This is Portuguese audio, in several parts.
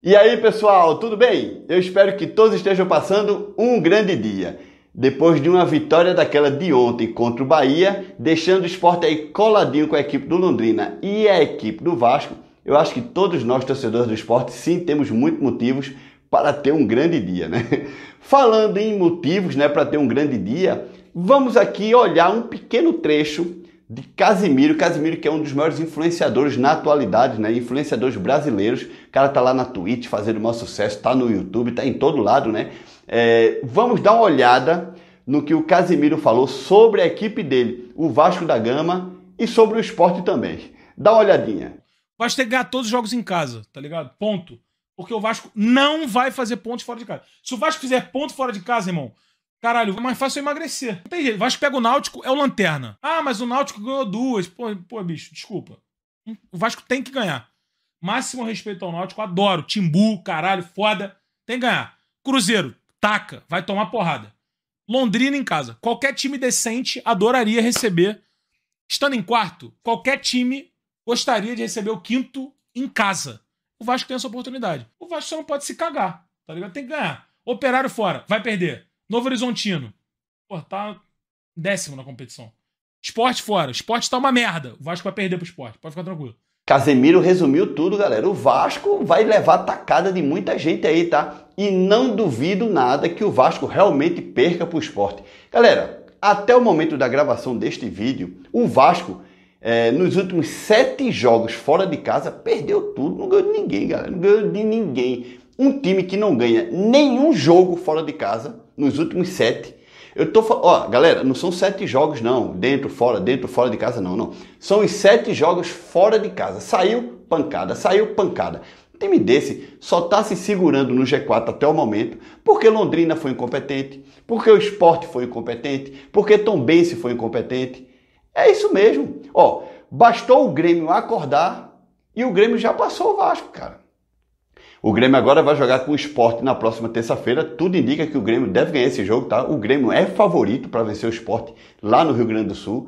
E aí, pessoal, tudo bem? Eu espero que todos estejam passando um grande dia. Depois de uma vitória daquela de ontem contra o Bahia, deixando o esporte aí coladinho com a equipe do Londrina e a equipe do Vasco, eu acho que todos nós, torcedores do esporte, sim temos muitos motivos para ter um grande dia, né? Falando em motivos né, para ter um grande dia, vamos aqui olhar um pequeno trecho de Casimiro. Casimiro que é um dos maiores influenciadores na atualidade, né? Influenciadores brasileiros. O cara tá lá na Twitch fazendo o maior sucesso, tá no YouTube, tá em todo lado, né? É, vamos dar uma olhada no que o Casimiro falou sobre a equipe dele, o Vasco da Gama, e sobre o esporte também. Dá uma olhadinha. O Vasco tem que ganhar todos os jogos em casa, tá ligado? Ponto. Porque o Vasco não vai fazer pontos fora de casa. Se o Vasco fizer ponto fora de casa, irmão, Caralho, é mais fácil eu emagrecer. Não tem jeito. O Vasco pega o Náutico, é o Lanterna. Ah, mas o Náutico ganhou duas. Pô, pô bicho, desculpa. O Vasco tem que ganhar. Máximo respeito ao Náutico, adoro. Timbu, caralho, foda. Tem que ganhar. Cruzeiro, taca, vai tomar porrada. Londrina em casa. Qualquer time decente adoraria receber. Estando em quarto, qualquer time gostaria de receber o quinto em casa. O Vasco tem essa oportunidade. O Vasco só não pode se cagar, tá ligado? Tem que ganhar. Operário fora, vai perder. Novo Horizontino. Pô, tá décimo na competição. Esporte fora. Esporte tá uma merda. O Vasco vai perder pro esporte. Pode ficar tranquilo. Casemiro resumiu tudo, galera. O Vasco vai levar tacada de muita gente aí, tá? E não duvido nada que o Vasco realmente perca pro esporte. Galera, até o momento da gravação deste vídeo, o Vasco, é, nos últimos sete jogos fora de casa, perdeu tudo. Não ganhou de ninguém, galera. Não ganhou de ninguém. Um time que não ganha nenhum jogo fora de casa nos últimos sete. Eu tô, ó, galera, não são sete jogos não, dentro, fora, dentro, fora de casa não, não. São os sete jogos fora de casa. Saiu pancada, saiu pancada. Um time desse só tá se segurando no G4 até o momento porque Londrina foi incompetente, porque o esporte foi incompetente, porque Tom Tombense foi incompetente. É isso mesmo. Ó, bastou o Grêmio acordar e o Grêmio já passou o Vasco, cara. O Grêmio agora vai jogar com o Sport na próxima terça-feira. Tudo indica que o Grêmio deve ganhar esse jogo, tá? O Grêmio é favorito para vencer o Sport lá no Rio Grande do Sul.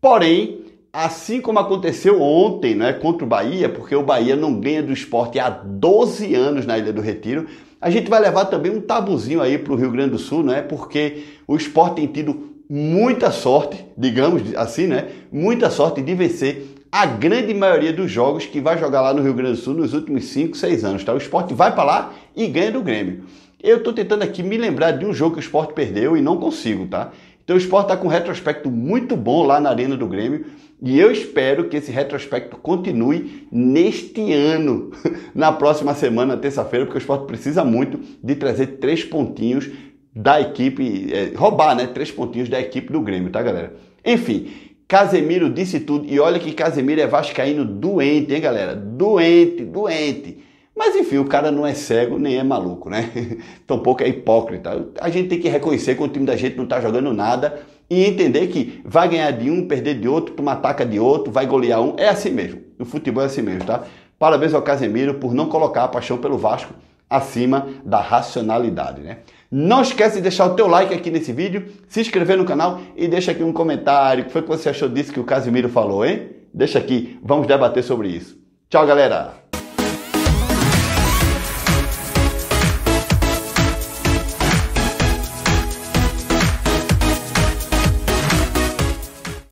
Porém, assim como aconteceu ontem, é contra o Bahia, porque o Bahia não ganha do Sport há 12 anos na Ilha do Retiro, a gente vai levar também um tabuzinho aí para o Rio Grande do Sul, é? Porque o Sport tem tido muita sorte, digamos assim, né? Muita sorte de vencer a grande maioria dos jogos que vai jogar lá no Rio Grande do Sul nos últimos 5, 6 anos. Tá? O esporte vai para lá e ganha do Grêmio. Eu estou tentando aqui me lembrar de um jogo que o esporte perdeu e não consigo, tá? Então o esporte está com um retrospecto muito bom lá na Arena do Grêmio e eu espero que esse retrospecto continue neste ano, na próxima semana, terça-feira, porque o esporte precisa muito de trazer três pontinhos da equipe, é, roubar, né? Três pontinhos da equipe do Grêmio, tá, galera? Enfim, Casemiro disse tudo. E olha que Casemiro é vascaíno doente, hein, galera? Doente, doente. Mas enfim, o cara não é cego nem é maluco, né? Tampouco é hipócrita. A gente tem que reconhecer que o time da gente não tá jogando nada e entender que vai ganhar de um, perder de outro, tomar ataca de outro, vai golear um. É assim mesmo. O futebol é assim mesmo, tá? Parabéns ao Casemiro por não colocar a paixão pelo Vasco acima da racionalidade, né? Não esquece de deixar o teu like aqui nesse vídeo, se inscrever no canal e deixa aqui um comentário. O que foi que você achou disso que o Casimiro falou, hein? Deixa aqui, vamos debater sobre isso. Tchau, galera!